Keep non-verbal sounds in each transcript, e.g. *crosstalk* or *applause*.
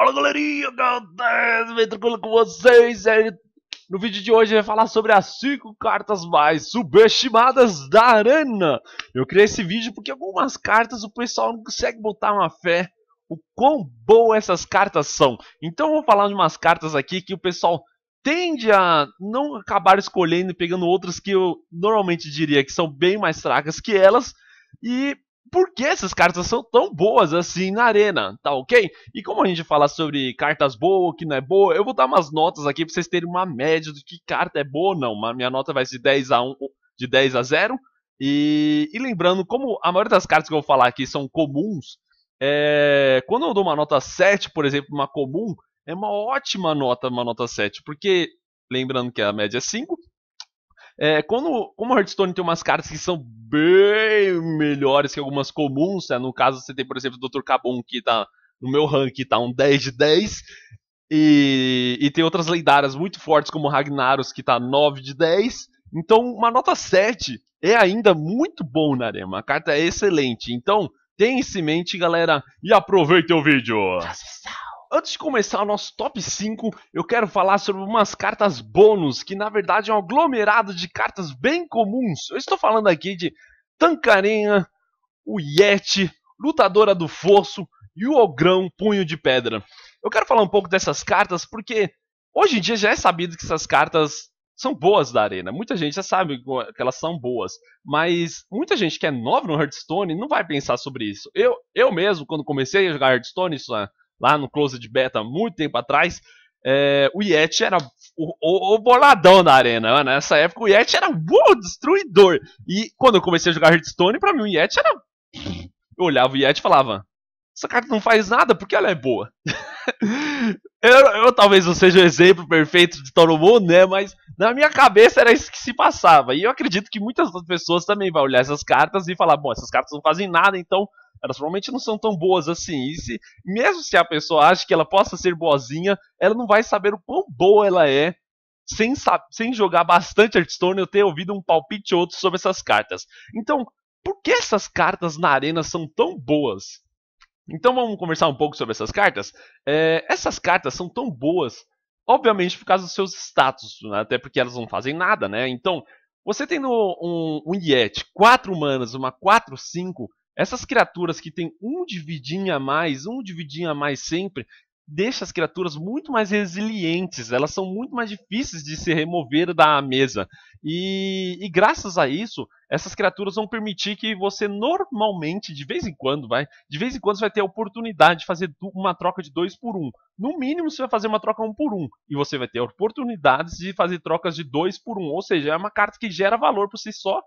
Fala galerinha, galera, Vem tranquilo com vocês? É, no vídeo de hoje eu vou falar sobre as 5 cartas mais subestimadas da arena. Eu criei esse vídeo porque algumas cartas o pessoal não consegue botar uma fé o quão boas essas cartas são. Então eu vou falar de umas cartas aqui que o pessoal tende a não acabar escolhendo e pegando outras que eu normalmente diria que são bem mais fracas que elas. E por que essas cartas são tão boas assim na arena, tá ok? E como a gente fala sobre cartas boas, que não é boa, eu vou dar umas notas aqui pra vocês terem uma média de que carta é boa ou não. Minha nota vai de 10 a 1, de 10 a 0. E, e lembrando, como a maioria das cartas que eu vou falar aqui são comuns, é, quando eu dou uma nota 7, por exemplo, uma comum, é uma ótima nota, uma nota 7, porque lembrando que a média é 5, é, quando, como o Hearthstone tem umas cartas que são bem melhores que algumas comuns, né? no caso você tem, por exemplo, o Dr. Cabum, que tá no meu rank, tá um 10 de 10, e, e tem outras lendárias muito fortes, como o Ragnaros, que tá 9 de 10, então uma nota 7 é ainda muito bom na Arema, a carta é excelente, então tenha isso em mente, galera, e aproveite o vídeo! Transição. Antes de começar o nosso top 5, eu quero falar sobre umas cartas bônus, que na verdade é um aglomerado de cartas bem comuns. Eu estou falando aqui de Tancarinha, o Yeti, Lutadora do Fosso e o Ogrão Punho de Pedra. Eu quero falar um pouco dessas cartas porque hoje em dia já é sabido que essas cartas são boas da arena. Muita gente já sabe que elas são boas, mas muita gente que é nova no Hearthstone não vai pensar sobre isso. Eu, eu mesmo, quando comecei a jogar Hearthstone, isso é lá no Closed Beta muito tempo atrás, é, o Yeti era o, o, o, boladão da arena. Né? Nessa época o Yeti era o destruidor. E quando eu comecei a jogar Hearthstone, pra mim o Yeti era. Eu olhava o Yeti e falava: Essa carta não faz nada porque ela é boa. *laughs* eu, eu, talvez não seja o exemplo perfeito de todo mundo, né? Mas na minha cabeça era isso que se passava. E eu acredito que muitas pessoas também vão olhar essas cartas e falar: Bom, essas cartas não fazem nada, então elas normalmente não são tão boas assim. E se, mesmo se a pessoa acha que ela possa ser boazinha, ela não vai saber o quão boa ela é sem, sem jogar bastante Hearthstone ou ter ouvido um palpite ou outro sobre essas cartas. Então, por que essas cartas na arena são tão boas? Então vamos conversar um pouco sobre essas cartas. É, essas cartas são tão boas, obviamente por causa dos seus status, né? até porque elas não fazem nada, né? Então, você tendo um, um Yeti, 4 manas, uma 4-5, essas criaturas que tem um dividinho a mais, um dividinho a mais sempre, deixa as criaturas muito mais resilientes, elas são muito mais difíceis de se remover da mesa. E, e, graças a isso, essas criaturas vão permitir que você normalmente, de vez em quando, vai, de vez em quando você vai ter a oportunidade de fazer uma troca de dois por um. No mínimo, você vai fazer uma troca um por um. E você vai ter oportunidades de fazer trocas de dois por um. Ou seja, é uma carta que gera valor por si só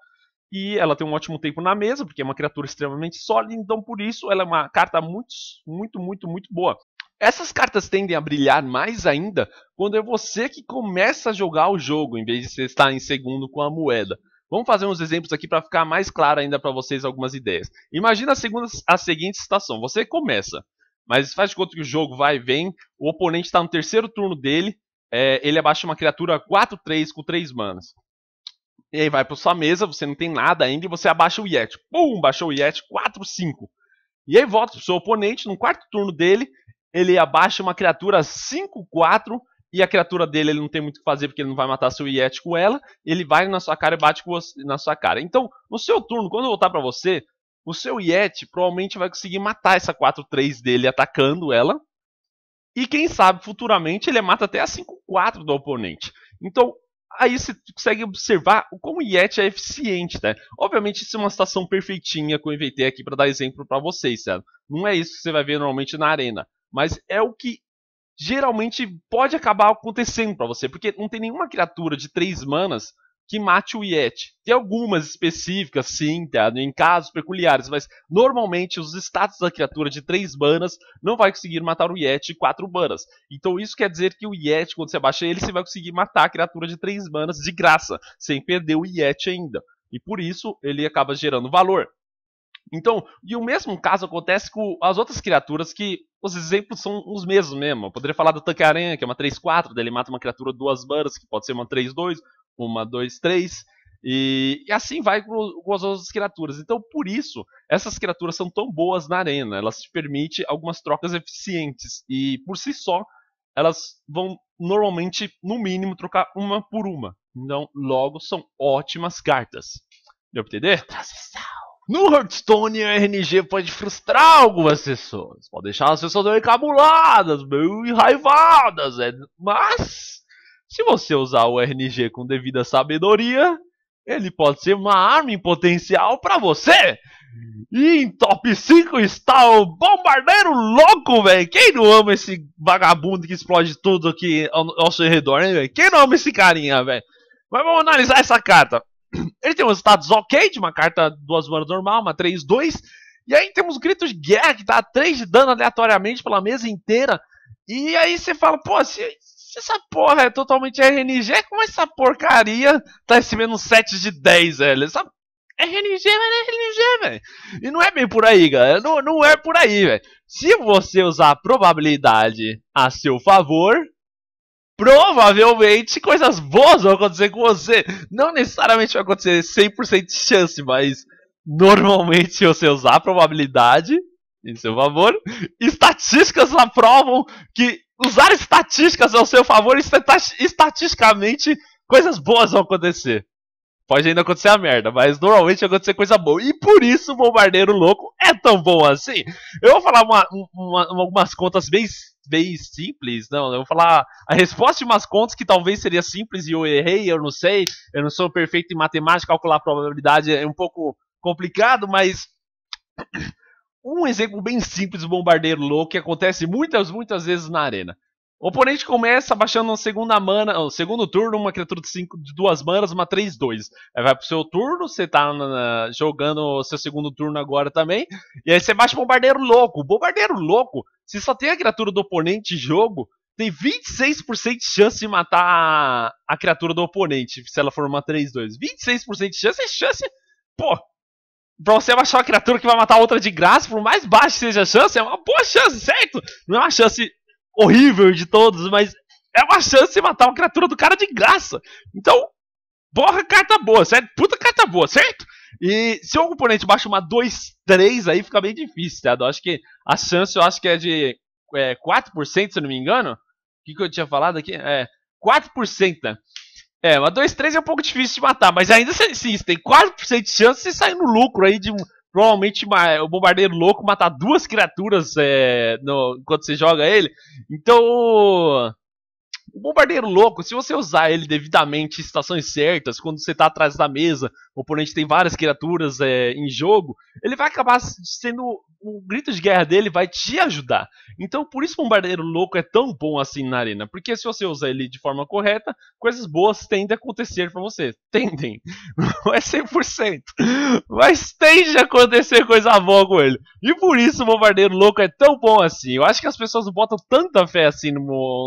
e ela tem um ótimo tempo na mesa, porque é uma criatura extremamente sólida, então por isso ela é uma carta muito, muito, muito, muito boa. Essas cartas tendem a brilhar mais ainda quando é você que começa a jogar o jogo, em vez de você estar em segundo com a moeda. Vamos fazer uns exemplos aqui para ficar mais claro ainda para vocês algumas ideias. Imagina a, segunda, a seguinte situação: você começa, mas faz de conta que o jogo vai e vem, o oponente está no terceiro turno dele, é, ele abaixa uma criatura 4-3 com 3 manas. E aí vai para sua mesa, você não tem nada ainda e você abaixa o Yeti. Pum, baixou o Yeti, 4, 5. E aí volta pro seu oponente, no quarto turno dele, ele abaixa uma criatura 5, 4. E a criatura dele ele não tem muito o que fazer porque ele não vai matar seu Yeti com ela. Ele vai na sua cara e bate você, na sua cara. Então, no seu turno, quando voltar para você, o seu Yeti provavelmente vai conseguir matar essa 4-3 dele atacando ela. E quem sabe futuramente ele mata até a 5-4 do oponente. Então, aí você consegue observar como o Yeti é eficiente, né? Obviamente isso é uma situação perfeitinha que eu inventei aqui para dar exemplo para vocês, certo? Não é isso que você vai ver normalmente na arena, mas é o que geralmente pode acabar acontecendo para você, porque não tem nenhuma criatura de 3 manas que mate o Yeti. Tem algumas específicas, sim, tá? em casos peculiares, mas normalmente os status da criatura de 3 manas não vai conseguir matar o Yeti de 4 manas. Então isso quer dizer que o Yeti, quando você abaixa ele, você vai conseguir matar a criatura de 3 manas de graça, sem perder o Yeti ainda. E por isso ele acaba gerando valor. Então, e o mesmo caso acontece com as outras criaturas que os exemplos são os mesmos mesmo. Eu poderia falar do Tanque Aranha, que é uma 3-4, dele mata uma criatura duas manas, que pode ser uma 3-2, uma, dois, três. E, e assim vai com, com, as outras criaturas. Então, por isso, essas criaturas são tão boas na arena. Elas te permitem algumas trocas eficientes. E por si só, elas vão normalmente, no mínimo, trocar uma por uma. Então, logo, são ótimas cartas. Deu pra entender? Transição. No Hearthstone, a RNG pode frustrar algumas pessoas, pode deixar as pessoas meio encabuladas, meio enraivadas, né? mas se você usar o RNG com devida sabedoria, ele pode ser uma arma em potencial para você. E em top 5 está o Bombardeiro Louco, velho. Quem não ama esse vagabundo que explode tudo aqui ao, seu redor, né, velho? Quem não ama esse carinha, velho? Mas vamos analisar essa carta. *clears throat* Ele tem uns status ok de uma carta duas manas normal, uma 3-2. E aí temos gritos de guerra que dá 3 de dano aleatoriamente pela mesa inteira. E aí você fala, pô, se, se essa porra é totalmente RNG, como essa porcaria tá recebendo 7 de 10, velho? Essa RNG, velho, é RNG, velho. E não é bem por aí, galera. Não, não é por aí, velho. Se você usar a probabilidade a seu favor, provavelmente coisas boas vão acontecer com você. Não necessariamente vai acontecer 100% de chance, mas normalmente se você usar a probabilidade em seu favor, estatísticas aprovam que usar estatísticas ao seu favor, estatisticamente coisas boas vão acontecer. Pode ainda acontecer a merda, mas normalmente vai acontecer coisa boa. E por isso o Bombardeiro Louco é tão bom assim. Eu vou falar uma, uma, algumas contas bem, bem simples, não. Eu vou falar a resposta de umas contas que talvez seria simples e eu errei, eu não sei. Eu não sou perfeito em matemática, calcular probabilidade é um pouco complicado, mas um exemplo bem simples do bombardeiro louco que acontece muitas, muitas vezes na arena. O oponente começa baixando na segunda mana, no segundo turno, uma criatura de, cinco, de duas manas, uma 3-2. Aí vai pro seu turno, você tá na, jogando o seu segundo turno agora também. E aí você baixa o bombardeiro louco. O bombardeiro louco, se só tem a criatura do oponente em jogo, tem 26% de chance de matar a, a, criatura do oponente, se ela for uma 3-2. 26% de chance é chance, pô, Pra você achar é uma criatura que vai matar outra de graça, por mais baixo que seja a chance, é uma boa chance, certo? Não é uma chance horrível de todos, mas é uma chance de matar uma criatura do cara de graça. Então, porra, carta boa, certo? Puta carta boa, certo? E se o oponente baixa uma 2-3, aí fica bem difícil, tá? Eu acho que a chance, eu acho que é de é, 4%, se eu não me engano. O que, que eu tinha falado aqui? É, 4%, né? É, mas 2, 3 é um pouco difícil de matar, mas ainda assim, você tem 4% de chance de sair no lucro aí de Provavelmente o bombardeiro louco matar duas criaturas é, no, enquanto você joga ele. Então. O bombardeiro louco, se você usar ele devidamente em situações certas, quando você tá atrás da mesa, o oponente tem várias criaturas é, em jogo, ele vai acabar sendo. O grito de guerra dele vai te ajudar. Então, por isso o bombardeiro louco é tão bom assim na arena. Porque se você usar ele de forma correta, coisas boas tendem a acontecer para você. Tendem. *laughs* Não é 100%. Mas tende a acontecer coisa boa com ele. E por isso o bombardeiro louco é tão bom assim. Eu acho que as pessoas não botam tanta fé assim no,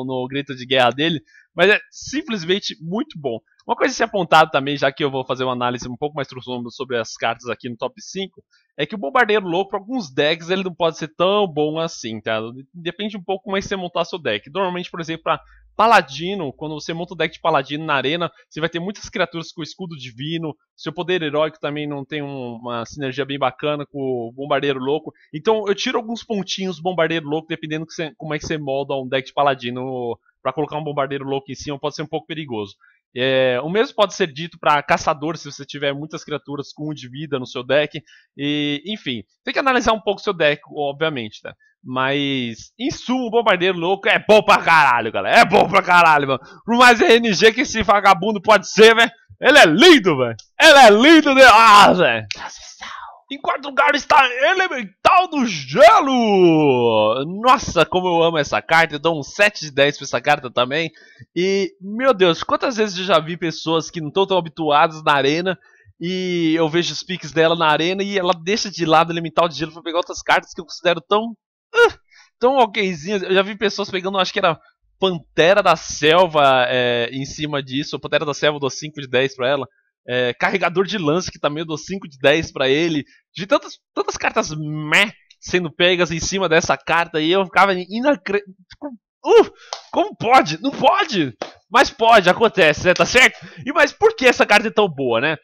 no grito de guerra dele, mas é simplesmente muito bom. Uma coisa a ser apontada também, já que eu vou fazer uma análise um pouco mais profunda sobre as cartas aqui no top 5, é que o Bombardeiro Louco, para alguns decks, ele não pode ser tão bom assim, tá? Depende um pouco mais de você montar seu deck. Normalmente, por exemplo, para Paladino, quando você monta o deck de Paladino na arena, você vai ter muitas criaturas com escudo divino, seu poder heróico também não tem uma sinergia bem bacana com o Bombardeiro Louco. Então eu tiro alguns pontinhos Bombardeiro Louco, dependendo como é que você molda um deck de Paladino para colocar um bombardeiro louco em cima pode ser um pouco perigoso. É, o mesmo pode ser dito para caçador, se você tiver muitas criaturas com 1 de vida no seu deck. E, enfim, tem que analisar um pouco o seu deck, obviamente, tá? Mas, em suma, o Bombardeiro Louco é bom pra caralho, galera. É bom pra caralho, mano. Por mais RNG que esse vagabundo pode ser, velho. Ele é lindo, velho. Ele é lindo velho. Ah, velho. Em quarto lugar está Elemental do Gelo! Nossa, como eu amo essa carta, eu dou um 7 de 10 pra essa carta também. E, meu Deus, quantas vezes eu já vi pessoas que não estão tão habituadas na arena e eu vejo os piques dela na arena e ela deixa de lado Elemental de Gelo pra pegar outras cartas que eu considero tão. Uh, tão okzinhas. Eu já vi pessoas pegando, acho que era Pantera da Selva é, em cima disso, Pantera da Selva, eu dou 5 de 10 pra ela é, carregador de lance, que também eu dou 5 de 10 para ele, de tantas, tantas cartas meh sendo pegas em cima dessa carta, e eu ficava inacreditável. Tipo, uh, como pode? Não pode! Mas pode, acontece, né? Tá certo? E mas por que essa carta é tão boa, né?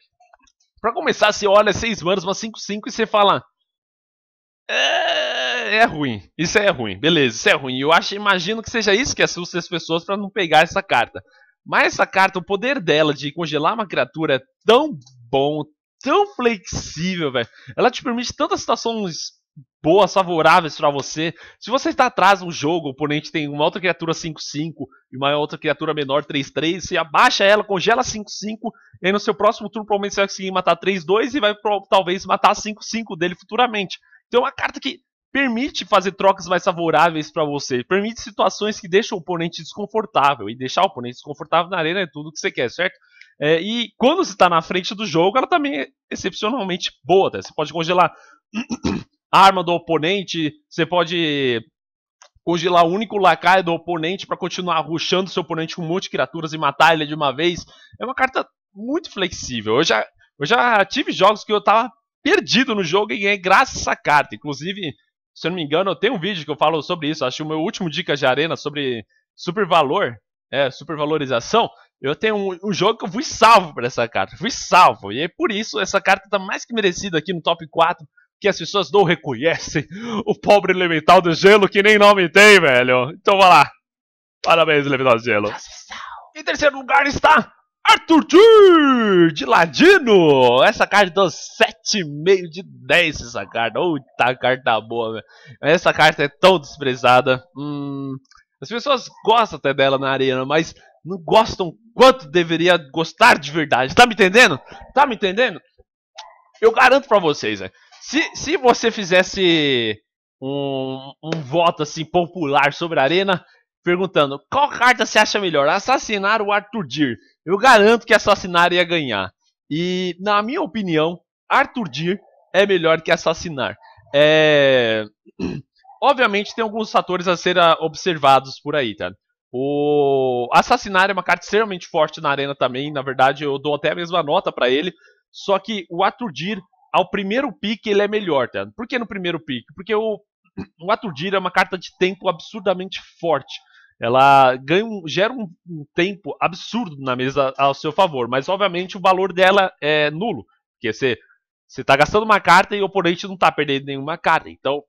Pra começar, você olha 6 manos, uma 5-5 e você fala. É, é ruim. Isso é ruim. Beleza, isso é ruim. Eu acho, imagino que seja isso que assusta as pessoas para não pegar essa carta. Mas essa carta, o poder dela de congelar uma criatura é tão bom, tão flexível, velho. Ela te permite tantas situações boas, favoráveis para você. Se você está atrás um jogo, o oponente tem uma outra criatura 5-5 e uma outra criatura menor 3-3, você abaixa ela, congela 5-5, e aí no seu próximo turno provavelmente você vai conseguir matar 3-2 e vai talvez matar 5-5 dele futuramente. Então é uma carta que permite fazer trocas mais favoráveis para você, permite situações que deixam o oponente desconfortável, e deixar o oponente desconfortável na arena é tudo que você quer, certo? É, e quando você está na frente do jogo, ela também é excepcionalmente boa, tá? você pode congelar *clears throat* a arma do oponente, você pode congelar o único lacaio do oponente para continuar ruxando seu oponente com um monte de criaturas e matar ele de uma vez. É uma carta muito flexível. Eu já, eu já tive jogos que eu estava perdido no jogo e ganhei graças a essa carta. Inclusive, se eu não me engano, eu tenho um vídeo que eu falo sobre isso. Acho que o meu último dica de arena sobre super valor, é, super valorização. Eu tenho um, um, jogo que eu fui salvo para essa carta. Fui salvo. E é por isso essa carta tá mais que merecida aqui no top 4. Que as pessoas não reconhecem *laughs* o pobre elemental do gelo que nem nome tem, velho. Então vai lá. Parabéns, elemental do gelo. Em terceiro lugar está Arthur Tour de Ladino! Essa carta deu 7,5 de 10 essa carta. uita carta boa, velho. Essa carta é tão desprezada. Hum, as pessoas gostam até dela na arena, mas não gostam quanto deveria gostar de verdade. Tá me entendendo? Tá me entendendo? Eu garanto pra vocês, velho. Se, se você fizesse um, um voto assim popular sobre a arena, perguntando qual carta você acha melhor, assassinar ou Arthur Dir? Eu garanto que assassinar ia ganhar. E na minha opinião, Arthur Dir é melhor que assassinar. É... *clears throat* Obviamente tem alguns fatores a ser ah, observados por aí, tá? O assassinar é uma carta extremamente forte na arena também. Na verdade, eu dou até a mesma nota para ele. Só que o Aturdir, ao primeiro pique, ele é melhor, tá? Por que no primeiro pique? Porque o, *clears throat* o Aturdir é uma carta de tempo absurdamente forte. Ela ganha, gera um, um tempo absurdo na mesa ao seu favor, mas obviamente o valor dela é nulo, porque você você está gastando uma carta e o oponente não está perdendo nenhuma carta. Então,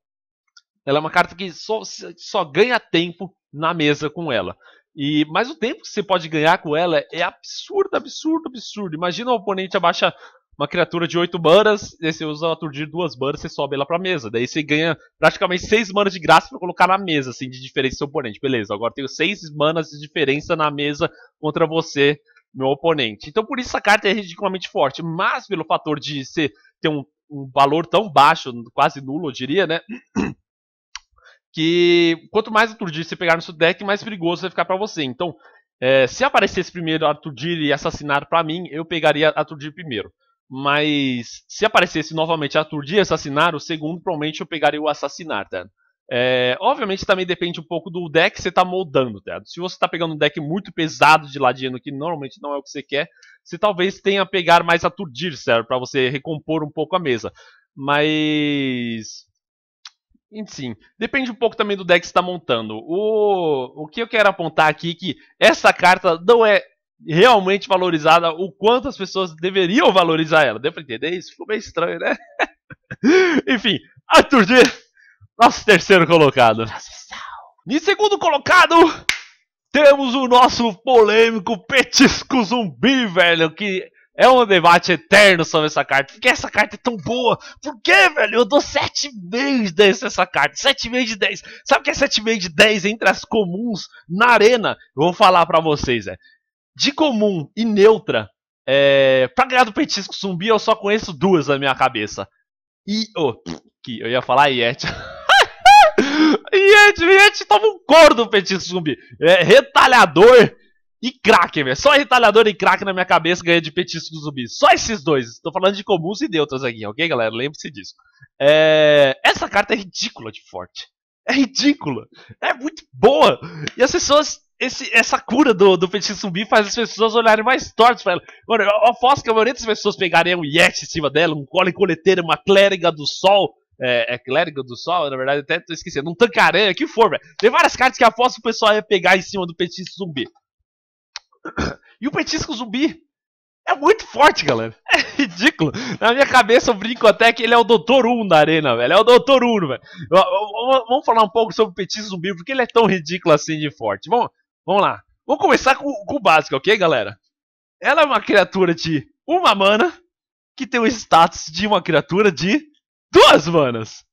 ela é uma carta que só, só ganha tempo na mesa com ela. E Mas o tempo que você pode ganhar com ela é absurdo, absurdo, absurdo. Imagina o oponente abaixa uma criatura de 8 manas, você usa aturdir duas manas, você sobe ela pra mesa. Daí você ganha praticamente 6 manas de graça para colocar na mesa, assim, de diferença do seu oponente. Beleza, agora tenho 6 manas de diferença na mesa contra você, meu oponente. Então por isso essa carta é ridiculamente forte, mas pelo fator de ser, ter um, um valor tão baixo, quase nulo, eu diria, né? *clears throat* que quanto mais aturdir você pegar no seu deck, mais perigoso vai ficar para você. Então, é, se aparecesse primeiro aturdir e assassinar para mim, eu pegaria aturdir primeiro. Mas se aparecesse novamente aturdir e assassinar, o segundo provavelmente eu pegaria o assassinar, tá? É, obviamente também depende um pouco do deck que você está moldando, tá? Se você está pegando um deck muito pesado de ladino, que normalmente não é o que você quer, você talvez tenha a pegar mais aturdir, certo? Para você recompor um pouco a mesa. Mas enfim depende um pouco também do deck que está montando. O, o que eu quero apontar aqui é que essa carta não é realmente valorizada, o quanto as pessoas deveriam valorizar ela. Deu pra entender isso? Ficou meio estranho, né? *laughs* Enfim, Arthur Dias, nosso terceiro colocado. Em segundo colocado, temos o nosso polêmico Petisco Zumbi, velho, que é um debate eterno sobre essa carta. Por que essa carta é tão boa? Por que, velho? Eu dou 7,5 de 10 nessa carta. 7,5 de 10. Sabe o que é 7,5 de 10 entre as comuns na arena? Eu vou falar para vocês, é de comum e neutra, é, pra ganhar do petisco zumbi, eu só conheço duas na minha cabeça. E. Oh, que eu ia falar iete iete iete toma um couro do petisco zumbi. É, retalhador e craque velho. Só retalhador e craque na minha cabeça ganha de petisco zumbi. Só esses dois. tô falando de comuns e neutras aqui, ok, galera? Lembre-se disso. É... Essa carta é ridícula de forte. É ridícula. É muito boa. E as pessoas esse, essa cura do, do feitiço zumbi faz as pessoas olharem mais tortas pra ela. Mano, eu aposto que a maioria das pessoas pegaria um Yeti em cima dela, um colo e coleteira, uma clériga do sol. É, é clériga do sol? Na verdade, até tô esquecendo. Um tancaranha, que for, velho. Tem várias cartas que aposto que o pessoal ia pegar em cima do petisco zumbi. *coughs* E o petisco zumbi é muito forte, galera. É *laughs* ridículo. Na minha cabeça eu brinco até que ele é o doutor Uno da arena, velho. É o doutor Uno, velho. Vamos falar um pouco sobre o petisco zumbi, porque ele é tão ridículo assim de forte. Vamos, Vamos lá. Vamos começar com, com o básico, ok, galera? Ela é uma criatura de uma mana que tem o status de uma criatura de duas manas.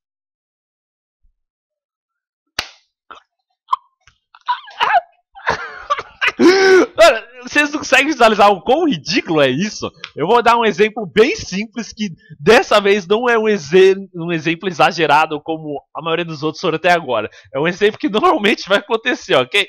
vocês não conseguem visualizar o quão ridículo é isso? Eu vou dar um exemplo bem simples que dessa vez não é um, exe um exemplo exagerado como a maioria dos outros foram até agora. É um exemplo que normalmente vai acontecer, ok?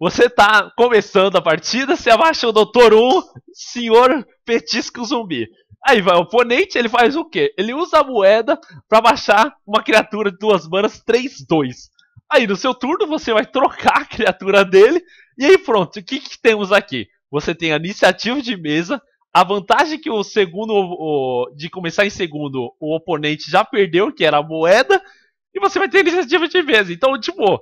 Você tá começando a partida, você abaixa o Doutor 1, Senhor Petisco Zumbi. Aí vai o oponente, ele faz o quê? Ele usa a moeda para baixar uma criatura de duas manas 3-2. Aí no seu turno você vai trocar a criatura dele. E aí pronto, o que, que temos aqui? Você tem a iniciativa de mesa. A vantagem que o segundo. O, de começar em segundo, o oponente já perdeu, que era a moeda. E você vai ter a iniciativa de mesa. Então, tipo,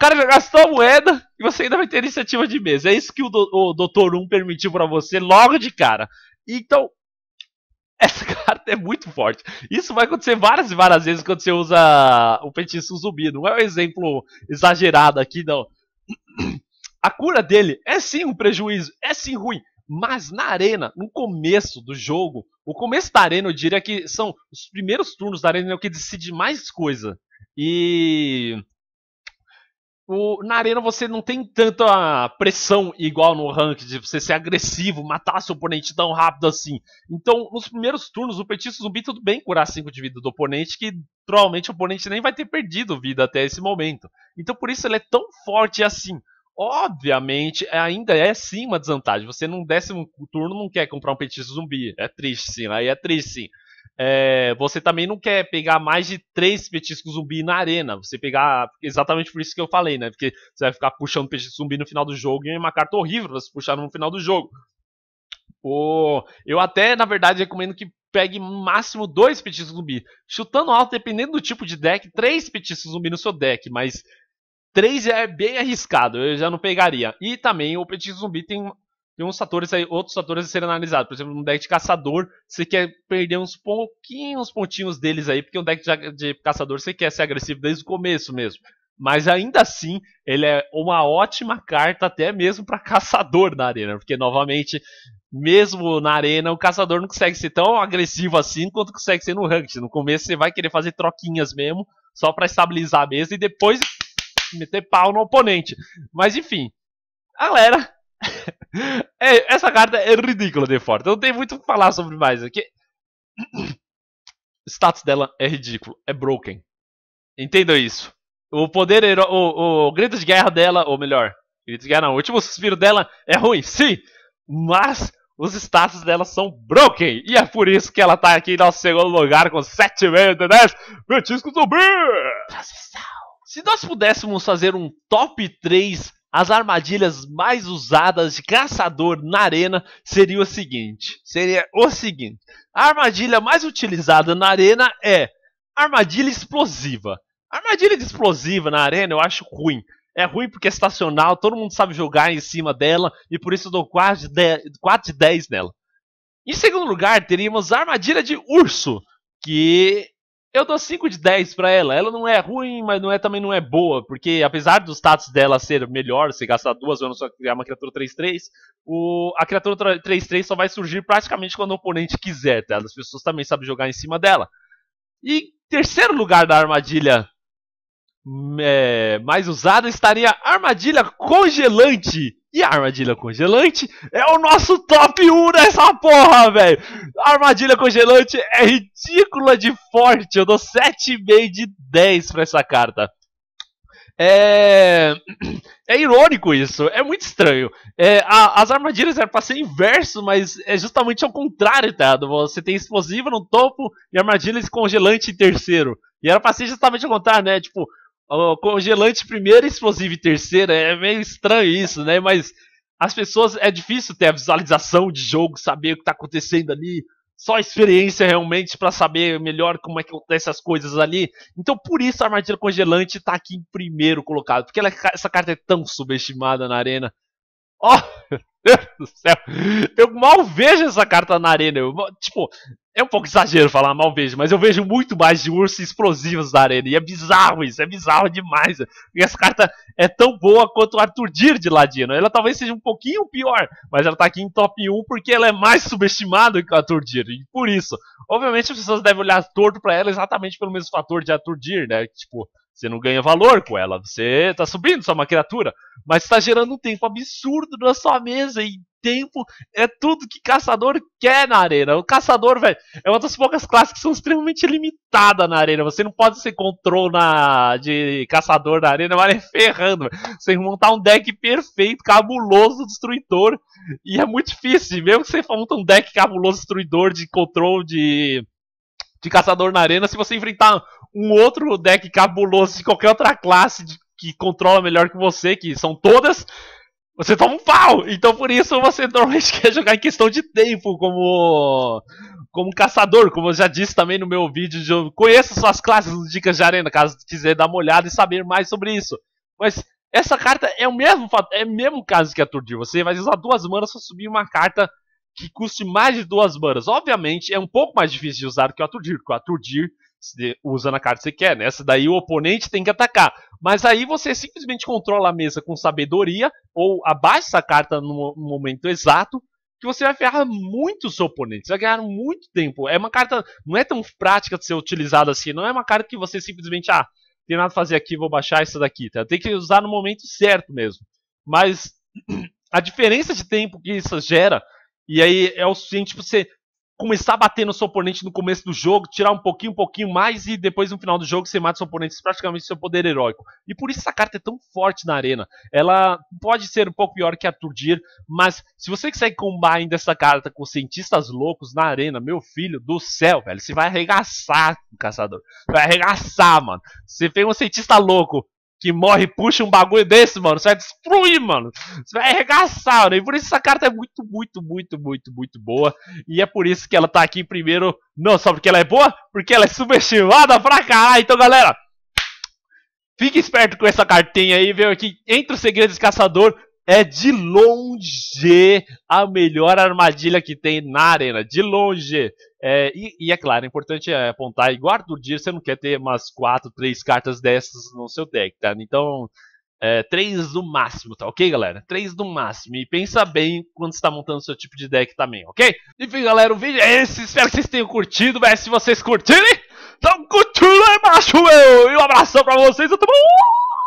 cara já gastou a moeda e você ainda vai ter iniciativa de mesa. É isso que o, do, o 1 permitiu para você logo de cara. Então, *laughs* essa carta é muito forte. Isso vai acontecer várias e várias vezes quando você usa o feitiço zumbi. Não é um exemplo exagerado aqui, não. *clears throat* A cura dele é sim um prejuízo, é sim ruim. Mas na arena, no começo do jogo, o começo da arena eu diria que são os primeiros turnos da arena que decide mais coisa. E o, na arena você não tem tanta pressão igual no ranked, de você ser agressivo, matar seu oponente tão rápido assim. Então, nos primeiros turnos, o petista zumbi tudo bem curar 5 de vida do oponente, que provavelmente o oponente nem vai ter perdido vida até esse momento. Então, por isso ele é tão forte assim. Obviamente, ainda é sim uma desvantagem. Você num décimo turno não quer comprar um petista zumbi. É triste sim, aí é triste sim é, você também não quer pegar mais de três petiscos zumbi na arena. Você pegar. Exatamente por isso que eu falei, né? Porque você vai ficar puxando petisco zumbi no final do jogo e é uma carta horrível pra se puxar no final do jogo. Pô, eu até, na verdade, recomendo que pegue máximo dois petiscos zumbi. Chutando alto, dependendo do tipo de deck, três petiscos zumbi no seu deck, mas três é bem arriscado, eu já não pegaria. E também o petisco zumbi tem e uns fatores aí, outros fatores a serem analisados. Por exemplo, um deck de caçador, você quer perder uns pouquinhos pontinhos deles aí, porque um deck de, de caçador você quer ser agressivo desde o começo mesmo. Mas ainda assim, ele é uma ótima carta até mesmo para caçador na arena, porque novamente, mesmo na arena, o caçador não consegue ser tão agressivo assim quanto consegue ser no ranked. No começo você vai querer fazer troquinhas mesmo, só para estabilizar a mesa e depois meter pau no oponente. Mas enfim, galera, é, *laughs* essa carta é ridícula de forte. Eu não tenho muito o que falar sobre mais aqui. *clears throat* status dela é ridículo, é broken. Entendam isso. O poder, o, o grito de guerra dela, ou melhor, grito de guerra não, o último suspiro dela é ruim, sim. Mas os status dela são broken. E é por isso que ela tá aqui em nosso segundo lugar com 7,5 de 10. Petisco subir! Transição. Se nós pudéssemos fazer um top 3 as armadilhas mais usadas de caçador na arena seria o seguinte, seria o seguinte. A armadilha mais utilizada na arena é armadilha explosiva. Armadilha de explosiva na arena eu acho ruim. É ruim porque é estacional, todo mundo sabe jogar em cima dela e por isso eu dou 4 de 10, 4 de 10 nela. Em segundo lugar, teríamos a armadilha de urso, que eu dou 5 de 10 pra ela. Ela não é ruim, mas não é também não é boa, porque apesar do status dela ser melhor, você gastar duas horas para criar uma criatura 3-3, o... a criatura 3-3 só vai surgir praticamente quando o oponente quiser, tá? As pessoas também sabem jogar em cima dela. E terceiro lugar da armadilha hum, é, mais usada estaria a armadilha congelante e a armadilha congelante é o nosso top 1 dessa porra, velho. A armadilha congelante é ridícula de forte. Eu dou 7,5 de 10 pra essa carta. É... é irônico isso, é muito estranho. É, a, as armadilhas eram é pra ser inverso, mas é justamente ao contrário, tá? Você tem explosivo no topo e armadilhas congelante em terceiro. E era pra ser justamente ao contrário, né? Tipo, congelante primeiro, explosivo em terceira. É meio estranho isso, né? Mas as pessoas. É difícil ter a visualização de jogo, saber o que está acontecendo ali. Só a experiência realmente para saber melhor como é que acontecem as coisas ali. Então, por isso a armadilha congelante está aqui em primeiro colocado. Porque ela, é essa carta é tão subestimada na arena. Ó, oh, *laughs* meu Deus do céu. Eu mal vejo essa carta na arena. Eu, tipo, é um pouco exagero falar mal vejo, mas eu vejo muito mais de ursos explosivos na arena. E é bizarro isso, é bizarro demais. E essa carta é tão boa quanto o Arthur Dir de Ladino. Ela talvez seja um pouquinho pior, mas ela tá aqui em top 1 porque ela é mais subestimada que o Arthur Dir. E por isso, obviamente as pessoas devem olhar torto para ela exatamente pelo mesmo fator de Arthur Dir, né? Tipo, você não ganha valor com ela, você tá subindo sua uma criatura, mas está gerando um tempo absurdo na sua mesa e tempo, é tudo que caçador quer na arena. O caçador, velho, é uma das poucas classes que são extremamente limitadas na arena. Você não pode ser control na, de caçador na arena, mas *laughs* é ferrando. Véio. Você montar um deck perfeito, cabuloso, destruidor. E é muito difícil, mesmo que você monta um deck cabuloso, destruidor, de control, de, de caçador na arena. Se você enfrentar um outro deck cabuloso de qualquer outra classe de, que controla melhor que você, que são todas você toma um pau! Então por isso você normalmente *laughs* quer jogar em questão de tempo, como. Como caçador, como eu já disse também no meu vídeo de conheça suas classes Dicas de Arena, caso quiser dar uma olhada e saber mais sobre isso. Mas essa carta é o mesmo é o mesmo caso que aturdir. Você vai usar duas manas para subir uma carta que custe mais de duas manas. Obviamente é um pouco mais difícil de usar que o aturdir, porque o aturdir usa na carta que você quer. Nessa né? daí o oponente tem que atacar. Mas aí você simplesmente controla a mesa com sabedoria ou abaixa a carta no momento exato que você vai ferrar muitos oponentes, vai ganhar muito tempo. É uma carta, não é tão prática de ser utilizada assim, não é uma carta que você simplesmente, ah, tem nada a fazer aqui, vou baixar essa daqui, tá? Tem que usar no momento certo mesmo. Mas *clears throat* a diferença de tempo que isso gera, e aí é o suficiente para você começar a bater no seu oponente no começo do jogo, tirar um pouquinho, um pouquinho mais e depois no final do jogo você mata seu oponente, é praticamente seu poder heróico. E por isso essa carta é tão forte na arena. Ela pode ser um pouco pior que aturdir, mas se você consegue combater ainda essa carta com cientistas loucos na arena, meu filho do céu, velho, você vai arregaçar, caçador. Vai arregaçar, mano. Você tem um cientista louco que morre e puxa um bagulho desse, mano, você vai destruir, mano. Você vai arregaçar, mano. Né? E por isso essa carta é muito, muito, muito, muito, muito boa. E é por isso que ela tá aqui primeiro. Não só porque ela é boa, porque ela é subestimada pra caralho. Então, galera. Fique esperto com essa cartinha aí, veio aqui entre os segredos de caçador é de longe a melhor armadilha que tem na arena. De longe. É, e, e, é claro, é importante é, apontar, igual o dia, você não quer ter umas 4, 3 cartas dessas no seu deck, tá? Então, é, 3 no máximo, tá ok, galera? 3 no máximo. E pensa bem quando está montando seu tipo de deck também, ok? Enfim, galera, o vídeo é esse. Espero que vocês tenham curtido, mas é, se vocês curtirem, então curtiu aí embaixo, meu! E um abração pra vocês, eu tô bom!